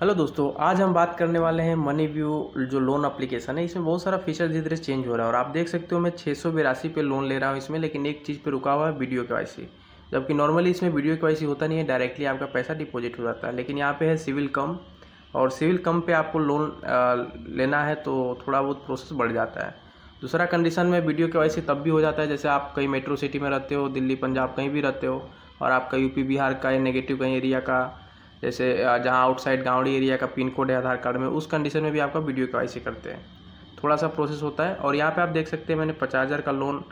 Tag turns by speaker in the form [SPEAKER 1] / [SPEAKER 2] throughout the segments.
[SPEAKER 1] hello दोस्तों आज हम बात करने वाले हैं मनी व्यू जो लोन एप्लीकेशन है इसमें बहुत सारा फीचर धीरे धीरे चेंज हो रहा है और आप देख सकते हो मैं छः सौ बिरासी पे लोन ले रहा हूँ इसमें लेकिन एक चीज़ पे रुका हुआ है वीडियो के जबकि नॉर्मली इसमें वीडियो के होता नहीं है डायरेक्टली आपका पैसा डिपॉजिट हो जाता है लेकिन यहाँ पर है सिविल कम और सिविल कम पर आपको लोन लेना है तो थोड़ा बहुत प्रोसेस बढ़ जाता है दूसरा कंडीशन में वीडियो के तब भी हो जाता है जैसे आप कहीं मेट्रो सिटी में रहते हो दिल्ली पंजाब कहीं भी रहते हो और आपका यूपी बिहार का या नेगेटिव कहीं एरिया का जैसे जहाँ आउटसाइड गाँवड़ी एरिया का पिन कोड है आधार कार्ड में उस कंडीशन में भी आपका वीडियो के करते हैं थोड़ा सा प्रोसेस होता है और यहाँ पे आप देख सकते हैं मैंने पचास हज़ार का लोन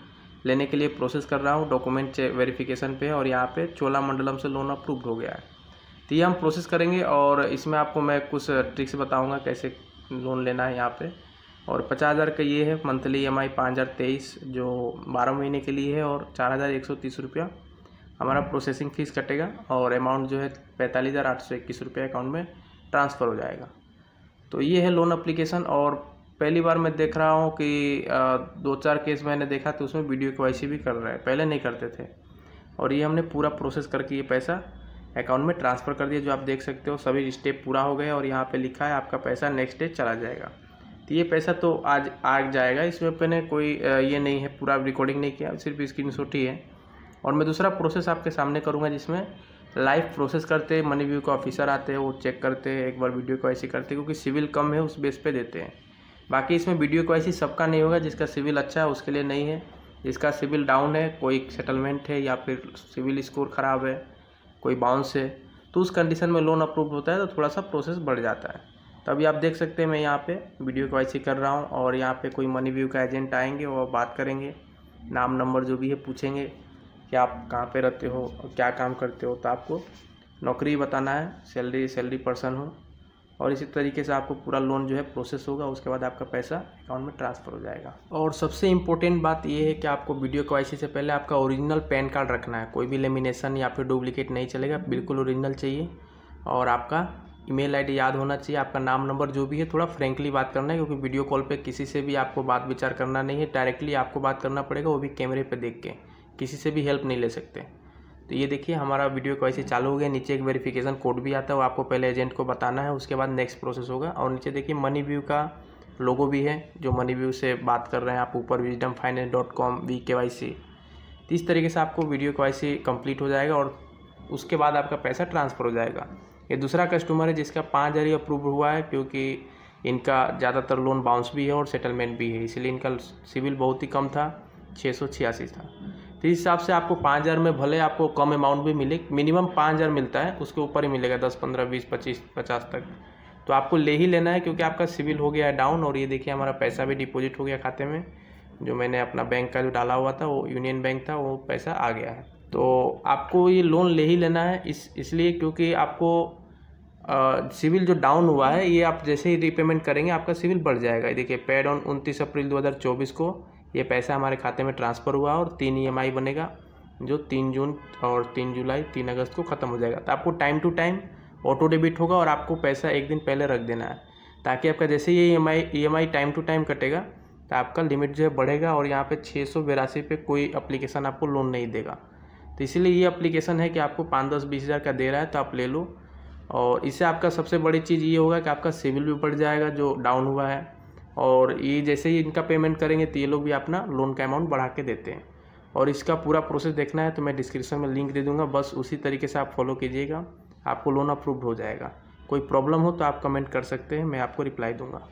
[SPEAKER 1] लेने के लिए प्रोसेस कर रहा हूँ डॉक्यूमेंट वेरिफिकेशन पे है और यहाँ पे चोला मंडलम से लोन अप्रूव्ड हो गया है तो ये हम प्रोसेस करेंगे और इसमें आपको मैं कुछ ट्रिक्स बताऊँगा कैसे लोन लेना है यहाँ पर और पचास हज़ार का ये है मंथली ई एम आई पाँच हज़ार तेईस जो बारह महीने के लिए है और चार हज़ार एक सौ तीस रुपया हमारा प्रोसेसिंग फ़ीस कटेगा और अमाउंट जो है पैंतालीस हज़ार आठ सौ इक्कीस रुपये अकाउंट में ट्रांसफ़र हो जाएगा तो ये है लोन अप्लीकेशन और पहली बार मैं देख रहा हूँ कि दो चार केस मैंने देखा तो उसमें वीडियो के भी कर रहे हैं पहले नहीं करते थे और ये हमने पूरा प्रोसेस करके ये पैसा अकाउंट में ट्रांसफ़र कर दिया जो आप देख सकते हो सभी स्टेप पूरा हो गए और यहाँ पे लिखा है आपका पैसा नेक्स्ट डे चला जाएगा तो ये पैसा तो आज आ जाएगा इसमें मैंने कोई ये नहीं है पूरा रिकॉर्डिंग नहीं किया सिर्फ स्क्रीन ही है और मैं दूसरा प्रोसेस आपके सामने करूँगा जिसमें लाइव प्रोसेस करते हैं मनी व्यू के ऑफिसर आते हैं वो चेक करते हैं एक बार वीडियो को ऐसी करते क्योंकि सिविल कम है उस बेस पे देते हैं बाकी इसमें वीडियो को ऐसी सबका नहीं होगा जिसका सिविल अच्छा है उसके लिए नहीं है जिसका सिविल डाउन है कोई सेटलमेंट है या फिर सिविल स्कोर ख़राब है कोई बाउंस है तो उस कंडीशन में लोन अप्रूव होता है तो थोड़ा सा प्रोसेस बढ़ जाता है तो अभी आप देख सकते हैं मैं यहाँ पर वीडियो को ऐसी कर रहा हूँ और यहाँ पर कोई मनी व्यू का एजेंट आएँगे और बात करेंगे नाम नंबर जो भी है पूछेंगे कि आप कहाँ पे रहते हो और क्या काम करते हो तो आपको नौकरी बताना है सैलरी सैलरी पर्सन हो और इसी तरीके से आपको पूरा लोन जो है प्रोसेस होगा उसके बाद आपका पैसा अकाउंट में ट्रांसफ़र हो जाएगा और सबसे इम्पोर्टेंट बात यह है कि आपको वीडियो के से पहले आपका ओरिजिनल पैन कार्ड रखना है कोई भी लेमिनेशन या फिर डुप्लीकेट नहीं चलेगा बिल्कुल ओरिजिनल चाहिए और आपका ईमेल आईडी याद होना चाहिए आपका नाम नंबर जो भी है थोड़ा फ्रेंकली बात करना है क्योंकि वीडियो कॉल पे किसी से भी आपको बात विचार करना नहीं है डायरेक्टली आपको बात करना पड़ेगा वो भी कैमरे पे देख के किसी से भी हेल्प नहीं ले सकते तो ये देखिए हमारा वीडियो कैसे चालू हो गया नीचे एक वेरिफिकेशन कोड भी आता है वो आपको पहले एजेंट को बताना है उसके बाद नेक्स्ट प्रोसेस होगा और नीचे देखिए मनी व्यू का लोगो भी है जो मनी व्यू से बात कर रहे हैं आप ऊपर Wisdom Finance dot com V K Y C तो इस तरीके से आपको वीडियो के वाई कम्प्लीट हो जाएगा और उसके बाद आपका पैसा ट्रांसफ़र हो जाएगा ये दूसरा कस्टमर है जिसका पाँच हज़ार ही अप्रूव हुआ है क्योंकि इनका ज़्यादातर लोन बाउंस भी है और सेटलमेंट भी है इसलिए इनका सिविल बहुत ही कम था छः सौ छियासी था तो इस हिसाब से आपको पाँच हज़ार में भले आपको कम अमाउंट भी मिले मिनिमम पाँच हज़ार मिलता है उसके ऊपर ही मिलेगा दस पंद्रह बीस पच्चीस पचास तक तो आपको ले ही लेना है क्योंकि आपका सिविल हो गया है डाउन और ये देखिए हमारा पैसा भी डिपॉजिट हो गया खाते में जो मैंने अपना बैंक का जो डाला हुआ था वो यूनियन बैंक था वो पैसा आ गया है तो आपको ये लोन ले ही लेना है इस इसलिए क्योंकि आपको सिविल जो डाउन हुआ है ये आप जैसे ही रीपेमेंट करेंगे आपका सिविल बढ़ जाएगा देखिए पेड ऑन उनतीस अप्रैल 2024 को ये पैसा हमारे खाते में ट्रांसफ़र हुआ और तीन ई e बनेगा जो तीन जून और तीन जुलाई तीन अगस्त को ख़त्म हो जाएगा तो आपको time to time auto debit होगा और आपको पैसा एक दिन पहले रख देना है ताकि आपका जैसे ये E M I time to time कटेगा तो आपका लिमिट जो है बढ़ेगा और यहाँ पे छः सौ बिरासी पे कोई अप्लीकेशन आपको लोन नहीं देगा तो इसीलिए ये अप्लीकेशन है कि आपको पाँच दस बीस हज़ार का दे रहा है तो आप ले लो और इससे आपका सबसे बड़ी चीज़ ये होगा कि आपका सिविल भी बढ़ जाएगा जो डाउन हुआ है और ये जैसे ही इनका पेमेंट करेंगे तो ये लोग भी अपना लोन का अमाउंट बढ़ा के देते हैं और इसका पूरा प्रोसेस देखना है तो मैं डिस्क्रिप्शन में लिंक दे दूँगा बस उसी तरीके से आप फॉलो कीजिएगा आपको लोन अप्रूव्ड हो जाएगा कोई प्रॉब्लम हो तो आप कमेंट कर सकते हैं मैं आपको रिप्लाई दूँगा